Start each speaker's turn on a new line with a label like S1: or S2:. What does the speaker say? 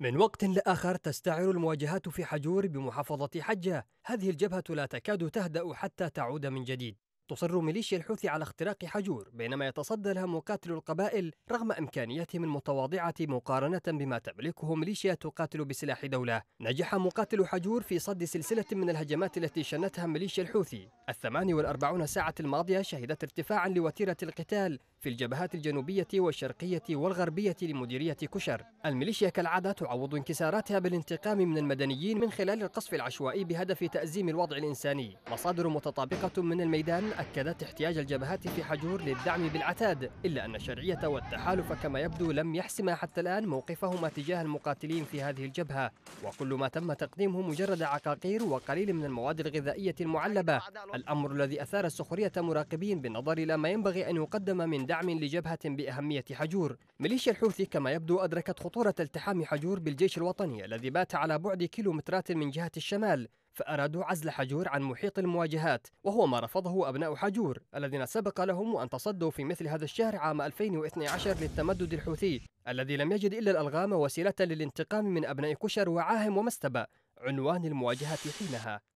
S1: من وقت لآخر تستعر المواجهات في حجور بمحافظة حجة هذه الجبهة لا تكاد تهدأ حتى تعود من جديد تصر ميليشيا الحوثي على اختراق حجور بينما يتصدى لها مقاتل القبائل رغم امكانياتهم المتواضعة مقارنة بما تملكه ميليشيا تقاتل بسلاح دولة نجح مقاتل حجور في صد سلسلة من الهجمات التي شنتها ميليشيا الحوثي ال 48 ساعة الماضية شهدت ارتفاعا لوتيرة القتال في الجبهات الجنوبية والشرقية والغربية لمديرية كشر الميليشيا كالعادة تعوض انكساراتها بالانتقام من المدنيين من خلال القصف العشوائي بهدف تأزيم الوضع الإنساني مصادر متطابقة من الميدان أكدت احتياج الجبهات في حجور للدعم بالعتاد إلا أن الشرعية والتحالف كما يبدو لم يحسما حتى الآن موقفهما تجاه المقاتلين في هذه الجبهة وكل ما تم تقديمه مجرد عقاقير وقليل من المواد الغذائية المعلبة الأمر الذي أثار السخرية مراقبين بالنظر إلى ما ينبغي أن يقدم من دعم لجبهة بأهمية حجور ميليشيا الحوثي كما يبدو أدركت خطورة التحام حجور بالجيش الوطني الذي بات على بعد كيلومترات من جهة الشمال فأرادوا عزل حجور عن محيط المواجهات وهو ما رفضه أبناء حجور الذين سبق لهم أن تصدوا في مثل هذا الشهر عام 2012 للتمدد الحوثي الذي لم يجد إلا الألغام وسيلة للانتقام من أبناء كشر وعاهم ومستبى عنوان المواجهة حينها